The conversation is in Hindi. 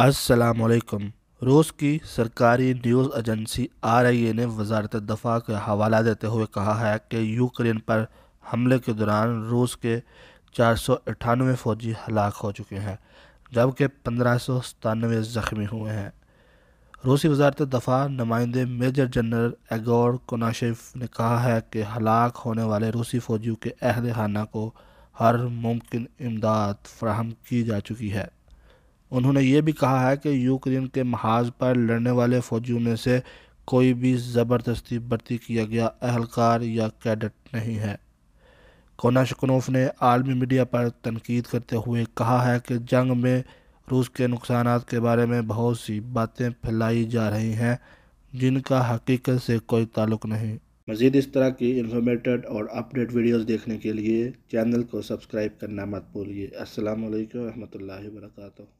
असलकम रूस की सरकारी news agency R I A ने वजारत दफा के हवाला देते हुए कहा है कि यूक्रेन पर हमले के दौरान रूस के चार सौ अठानवे फ़ौजी हलाक हो चुके हैं जबकि पंद्रह सौ सतानवे ज़ख्मी हुए हैं रूसी वजारत दफा नुमाइंदे मेजर जनरल एगोर कोनाशेफ ने कहा है कि हलाक होने वाले रूसी फ़ौजियों के अहद खाना को हर मुमकिन इमदाद फ्राहम की जा चुकी है उन्होंने ये भी कहा है कि यूक्रेन के महाज पर लड़ने वाले फौजियों में से कोई भी ज़बरदस्ती भर्ती किया गया अहलकार या कैडेट नहीं है कोना शकनोफ ने आलमी मीडिया पर तनकीद करते हुए कहा है कि जंग में रूस के नुकसान के बारे में बहुत सी बातें फैलाई जा रही हैं जिनका हकीकत से कोई ताल्लुक नहीं मज़ीद इस तरह की इन्फॉर्मेटेड और अपडेट वीडियोस देखने के लिए चैनल को सब्सक्राइब करना मत भूलिए असल वरहमल वर्का